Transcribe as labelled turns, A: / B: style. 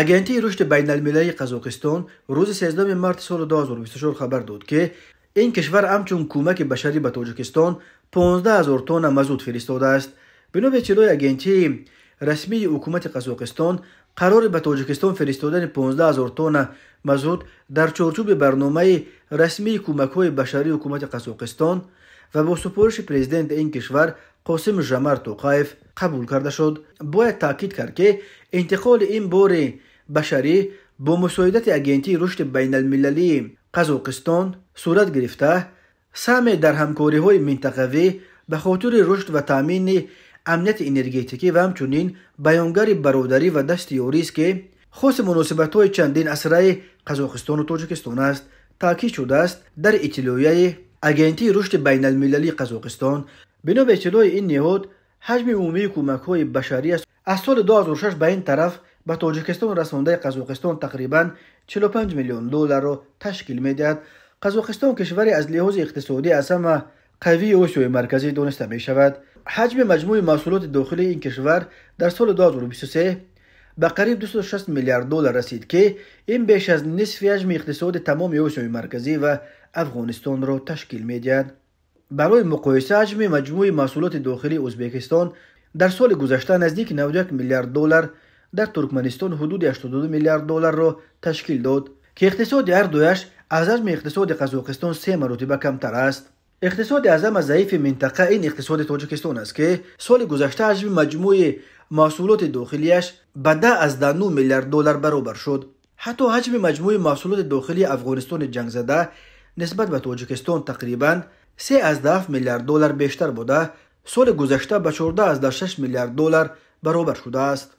A: агентии рушди байналмилалии қазоқистон рӯзи 13 марти соли 2024 хабар дод ки ин кишвар ҳамчун кӯмаки башарӣ ба тоҷикистон 15000 тонна мазут фиристодааст бинобе чирои агентии расмии ҳукумати қазоқистон қарори ба тоҷикистон фиристодани 15000 тонна мазут дар чорчӯби барномаи расмии кӯмакҳои башарии ҳукумати қазоқистон ва бо супориши президенти ин кишвар قاسم جمر توقایف قبول کرده شد باید تاکید کرد که انتقال این بار بشری با مساعدت اگنتی رشد بین المللی قزاقستان صورت گرفته سامه در همکاری های منطقوی به خاطر رشد و تامین امنیت انرژتیکی و همچنین بیانگری برادری و دست و است که خاص مناسبت های چندین اسره قزاقستان و توجکستان است تاکید شده است در اطلاعیه اگنتی رشد بین المللی قزاقستان بنا به این نهاد حجم عمومی کمک‌های بشری است از سال 2006 به این طرف به تاجیکستان رسانده قزاقستان تقریبا 45 میلیون دلار را تشکیل میدهد قزاقستان کشوری از لحاظ اقتصادی از همه قوی اوسیای مرکزی دانسته می شود حجم مجموع محصولات داخلی این کشور در سال 2023 به قریب 260 میلیارد دلار رسید که این بیش از نصف حجم اقتصاد تمام اوسیای مرکزی و افغانستان را تشکیل می دهد برای مقایسه حجم مجموعی محصولات داخلی ازبکستان در سال گذشته نزدیک 91 میلیارد دلار در ترکمنستان حدود 82 میلیارد دلار را تشکیل داد که اقتصاد هر از حجم اقتصاد قزاقستان سه مرتبه کمتر است اقتصاد اعظم ضعیف منطقه این اقتصاد تاجکستان است که سال گذشته حجم مجموعی محصولات داخلیش اش به از 9 میلیارد دلار برابر شد حتی حجم مجموعی محصولات داخلی افغانستان جنگ زده نسبت به توجکستان تقریباً 13 миллиард доллар бештар буда, соли гузашта ба 14.6 миллиард доллар баробар шудааст.